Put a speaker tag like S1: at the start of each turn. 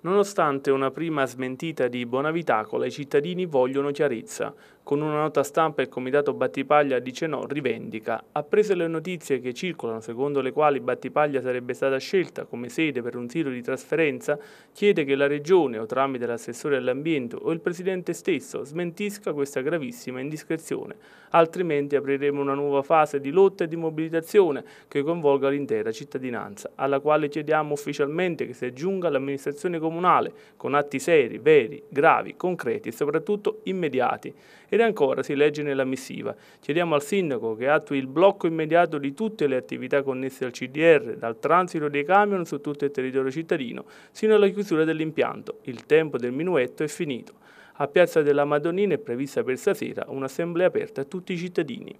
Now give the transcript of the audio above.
S1: Nonostante una prima smentita di Bonavitacola, i cittadini vogliono chiarezza. Con una nota stampa il comitato Battipaglia dice no, rivendica. Apprese le notizie che circolano secondo le quali Battipaglia sarebbe stata scelta come sede per un tiro di trasferenza, chiede che la Regione o tramite l'assessore all'ambiente o il Presidente stesso smentisca questa gravissima indiscrezione, altrimenti apriremo una nuova fase di lotta e di mobilitazione che coinvolga l'intera cittadinanza, alla quale chiediamo ufficialmente che si aggiunga l'amministrazione comunale con atti seri, veri, gravi, concreti e soprattutto immediati. E ed ancora si legge nella missiva, chiediamo al Sindaco che attui il blocco immediato di tutte le attività connesse al CDR, dal transito dei camion su tutto il territorio cittadino, sino alla chiusura dell'impianto. Il tempo del minuetto è finito. A Piazza della Madonnina è prevista per stasera un'assemblea aperta a tutti i cittadini.